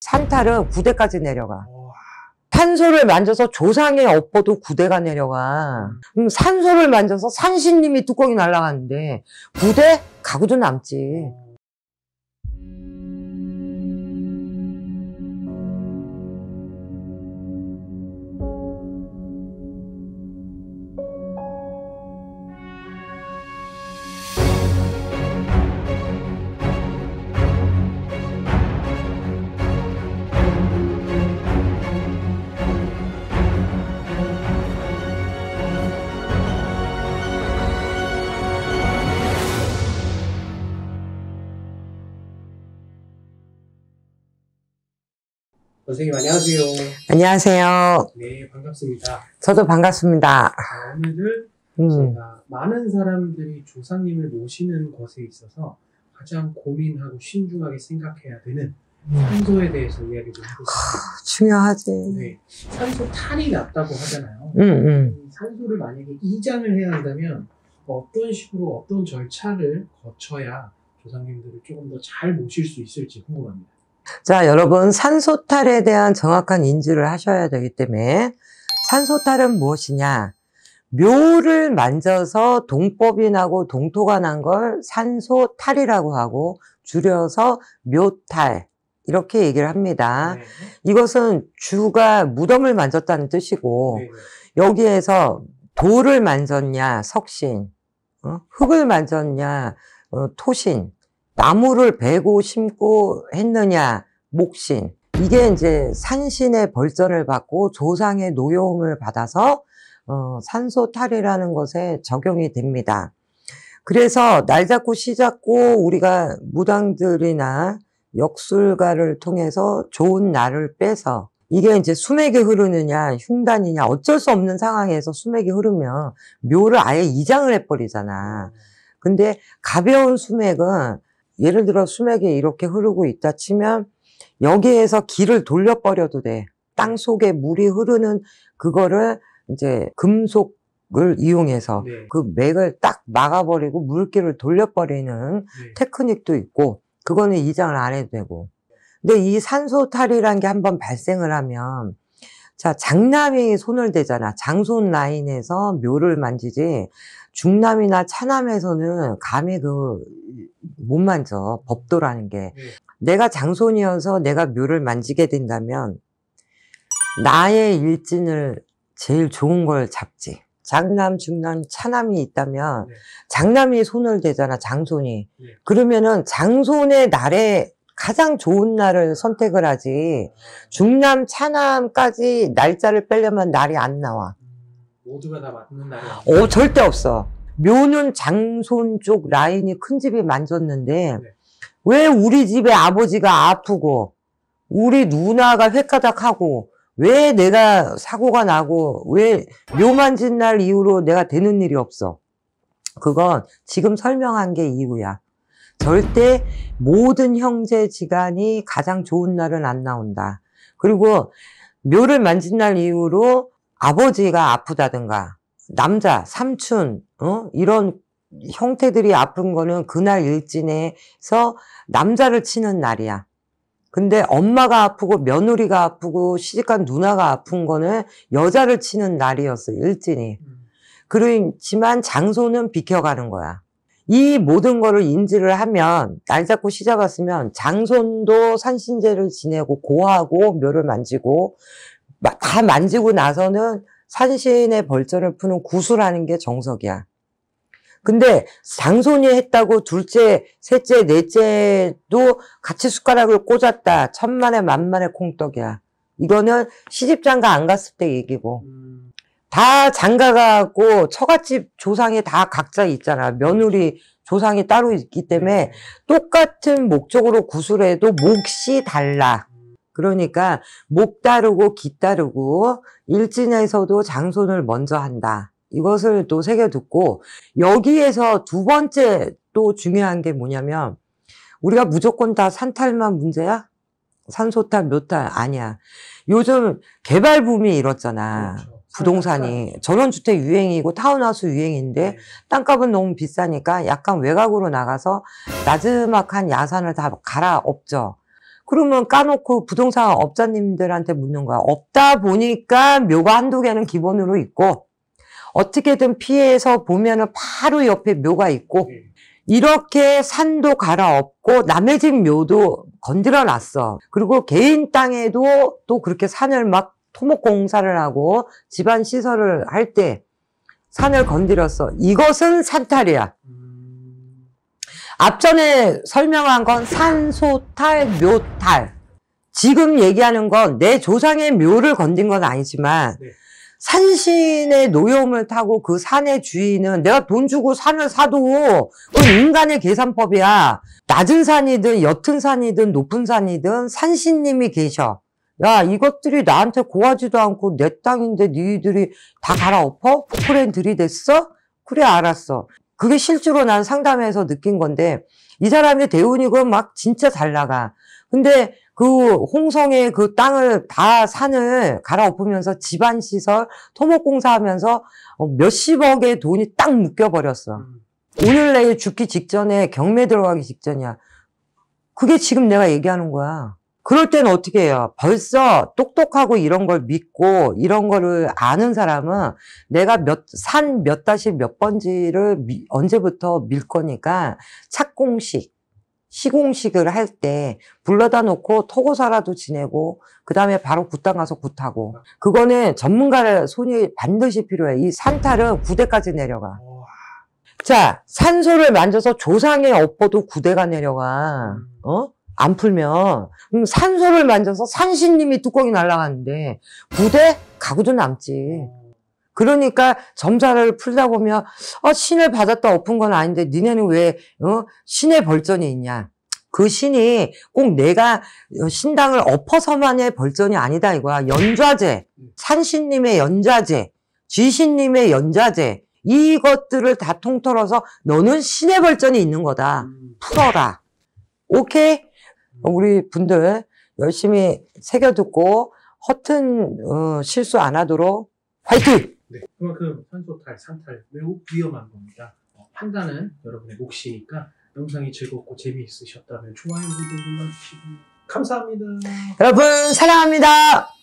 산탈은 9대까지 내려가. 탄소를 만져서 조상의 업보도 9대가 내려가. 음. 음, 산소를 만져서 산신님이 뚜껑이 날아가는데 9대 가구도 남지. 어. 어, 선생님 안녕하세요. 안녕하세요. 네 반갑습니다. 저도 반갑습니다. 자, 아, 오늘은 음. 제가 많은 사람들이 조상님을 모시는 것에 있어서 가장 고민하고 신중하게 생각해야 되는 음. 산소에 대해서 이야기 좀 해보겠습니다. 아, 중요하지. 네. 산소 탈이 났다고 하잖아요. 음, 음. 산소를 만약에 이장을 해야 한다면 어떤 식으로 어떤 절차를 거쳐야 조상님들을 조금 더 잘 모실 수 있을지 궁금합니다. 자 여러분 산소탈에 대한 정확한 인지를 하셔야 되기 때문에 산소탈은 무엇이냐 묘를 만져서 동법이 나고 동토가 난 걸 산소탈이라고 하고 줄여서 묘탈 이렇게 얘기를 합니다 네. 이것은 주가 무덤을 만졌다는 뜻이고 네. 네. 여기에서 돌을 만졌냐 석신 어? 흙을 만졌냐 어, 토신 나무를 베고 심고 했느냐 목신 이게 이제 산신의 벌전을 받고 조상의 노여움을 받아서 어, 산소탈이라는 것에 적용이 됩니다. 그래서 날 잡고 시 잡고 우리가 무당들이나 역술가를 통해서 좋은 날을 빼서 이게 이제 수맥이 흐르느냐 흉단이냐 어쩔 수 없는 상황에서 수맥이 흐르면 묘를 아예 이장을 해버리잖아. 근데 가벼운 수맥은 예를 들어 수맥이 이렇게 흐르고 있다 치면 여기에서 길을 돌려버려도 돼. 땅 속에 물이 흐르는 그거를 이제 금속 을 이용해서 네. 그 맥을 딱 막아버리고 물기를 돌려버리는 네. 테크닉도 있고 그거는 이장을 안 해도 되고 근데 이 산소탈이라는 게 한번 발생을 하면 자 장남이 손을 대잖아 장손 라인에서 묘를 만지지 중남이나 차남에서는 감히 그못 만져 법도라는 게 네. 내가 장손이어서 내가 묘를 만지게 된다면 나의 일진을 제일 좋은 걸 잡지 장남, 중남, 차남이 있다면 예. 장남이 손을 대잖아 장손이 예. 그러면은 장손의 날에 가장 좋은 날을 선택을 하지 아. 중남, 차남까지 날짜를 빼려면 날이 안 나와 모두가 다 맞는 날이 어 절대 없어. 묘는 장손 쪽 라인이 큰 집이 만졌는데 네. 왜 우리 집에 아버지가 아프고 우리 누나가 횟가닥하고 왜 내가 사고가 나고 왜 묘만진 날 이후로 내가 되는 일이 없어 그건 지금 설명한 게 이유야 절대 모든 형제 지간이 가장 좋은 날은 안 나온다 그리고 묘를 만진 날 이후로 아버지가 아프다든가 남자, 삼촌 어? 이런 형태들이 아픈 거는 그날 일진에서 남자를 치는 날이야. 근데 엄마가 아프고 며느리가 아프고 시집간 누나가 아픈 거는 여자를 치는 날이었어 일진이. 음. 그렇지만 장소는 비켜가는 거야. 이 모든 거를 인지를 하면 날 잡고 시작했으면 장손도 산신제를 지내고 고하고 묘를 만지고 다 만지고 나서는 산신의 벌전을 푸는 구수라는 게 정석이야. 근데 장손이 했다고 둘째, 셋째, 넷째도 같이 숟가락을 꽂았다. 천만에 만만의 콩떡이야. 이거는 시집장가 안 갔을 때 얘기고. 음. 다 장가가고 처갓집 조상이 다 각자 있잖아. 며느리 조상이 따로 있기 때문에 네. 똑같은 목적으로 구술해도 몫이 달라. 그러니까 목 따르고 귀 따르고 일진에서도 장손을 먼저 한다. 이것을 또 새겨듣고 여기에서 두 번째 또 중요한 게 뭐냐면 우리가 무조건 다 산탈만 문제야? 산소탈, 묘탈 아니야. 요즘 개발 붐이 이렇잖아. 그렇죠. 부동산이 전원주택 유행이고 타운하우스 유행인데 네. 땅값은 너무 비싸니까 약간 외곽으로 나가서 나즈막한 야산을 다 갈아엎죠. 그러면 까놓고 부동산 업자님들한테 묻는 거야. 없다 보니까 묘가 한두 개는 기본으로 있고 어떻게든 피해서 보면은 바로 옆에 묘가 있고 예. 이렇게 산도 갈아엎고 남의 집 묘도 건드려 놨어. 그리고 개인 땅에도 또 그렇게 산을 막 토목 공사를 하고 집안 시설을 할 때 산을 건드렸어. 이것은 산탈이야. 음. 앞전에 설명한 건 산소탈, 묘탈. 지금 얘기하는 건 내 조상의 묘를 건진건 아니지만 네. 산신의 노염을 타고 그 산의 주인은 내가 돈 주고 산을 사도 그건 인간의 계산법이야. 낮은 산이든 옅은 산이든 높은 산이든 산신님이 계셔. 야 이것들이 나한테 고하지도 않고 내 땅인데 니들이 다 갈아엎어? 포크레인 들이댔어? 그래 알았어. 그게 실제로 난 상담에서 느낀 건데 이 사람이 대운이고 막 진짜 잘 나가. 근데 그 홍성의 그 땅을 다 산을 갈아엎으면서 집안 시설 토목공사하면서 몇십억의 돈이 딱 묶여버렸어. 음. 오늘 내일 죽기 직전에 경매 들어가기 직전이야. 그게 지금 내가 얘기하는 거야. 그럴 땐 어떻게 해요? 벌써 똑똑하고 이런 걸 믿고 이런 거를 아는 사람은 내가 몇, 산 몇 다시 몇 번지를 미, 언제부터 밀 거니까 착공식, 시공식을 할 때 불러다 놓고 토고사라도 지내고 그 다음에 바로 굿당 가서 굿하고 그거는 전문가의 손이 반드시 필요해. 이 산탈은 구대까지 내려가. 자, 산소를 만져서 조상의 업보도 구대가 내려가. 어? 안 풀면 음, 산소를 만져서 산신님이 뚜껑이 날아가는데 부대 가구도 남지. 그러니까 점자를 풀다 보면 어, 신을 받았다 엎은 건 아닌데 니네는 왜 어, 신의 벌전이 있냐. 그 신이 꼭 내가 어, 신당을 엎어서만의 벌전이 아니다 이거야. 연좌제, 산신님의 연좌제, 지신님의 연좌제 이것들을 다 통틀어서 너는 신의 벌전이 있는 거다. 풀어라. 오케이? 어, 우리 분들 열심히 새겨 듣고 허튼 어, 실수 안 하도록 화이팅! 네, 그만큼 산소탈, 산탈 매우 위험한 겁니다. 어, 판단은 여러분의 몫이니까 영상이 즐겁고 재미있으셨다면 좋아요 눌러주시고 감사합니다. 여러분 사랑합니다.